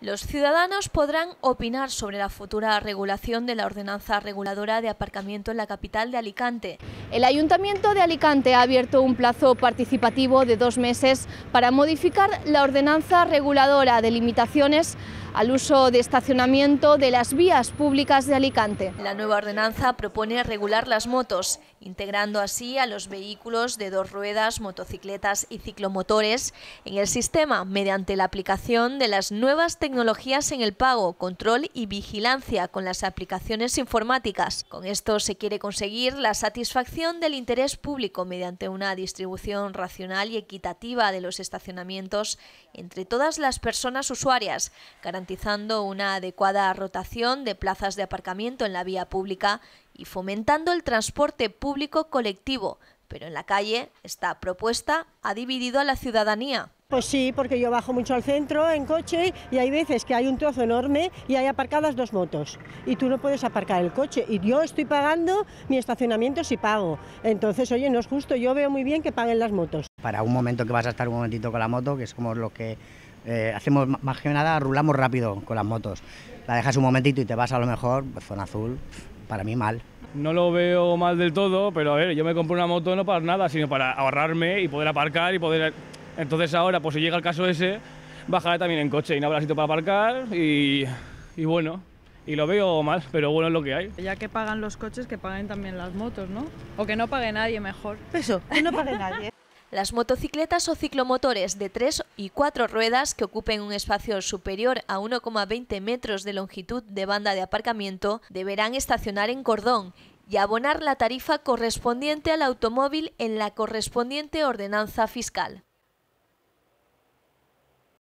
Los ciudadanos podrán opinar sobre la futura regulación de la ordenanza reguladora de aparcamiento en la capital de Alicante. El Ayuntamiento de Alicante ha abierto un plazo participativo de dos meses para modificar la ordenanza reguladora de limitaciones al uso de estacionamiento de las vías públicas de Alicante. La nueva ordenanza propone regular las motos, integrando así a los vehículos de dos ruedas, motocicletas y ciclomotores en el sistema mediante la aplicación de las nuevas tecnologías en el pago, control y vigilancia con las aplicaciones informáticas. Con esto se quiere conseguir la satisfacción del interés público mediante una distribución racional y equitativa de los estacionamientos entre todas las personas usuarias, garantizando una adecuada rotación de plazas de aparcamiento en la vía pública y fomentando el transporte público colectivo. Pero en la calle esta propuesta ha dividido a la ciudadanía. Pues sí, porque yo bajo mucho al centro en coche y hay veces que hay un trozo enorme y hay aparcadas dos motos y tú no puedes aparcar el coche y yo estoy pagando mi estacionamiento si pago. Entonces, oye, no es justo, yo veo muy bien que paguen las motos. Para un momento que vas a estar un momentito con la moto, que es como lo que eh, hacemos más que nada, rulamos rápido con las motos. La dejas un momentito y te vas a lo mejor, pues, zona azul, para mí mal. No lo veo mal del todo, pero a ver, yo me compré una moto no para nada, sino para ahorrarme y poder aparcar y poder... Entonces ahora, pues si llega el caso ese, bajaré también en coche y no habrá sitio para aparcar y, y bueno, y lo veo mal, pero bueno es lo que hay. Ya que pagan los coches, que paguen también las motos, ¿no? O que no pague nadie mejor. Eso, que no pague nadie. Las motocicletas o ciclomotores de tres y cuatro ruedas que ocupen un espacio superior a 1,20 metros de longitud de banda de aparcamiento deberán estacionar en cordón y abonar la tarifa correspondiente al automóvil en la correspondiente ordenanza fiscal.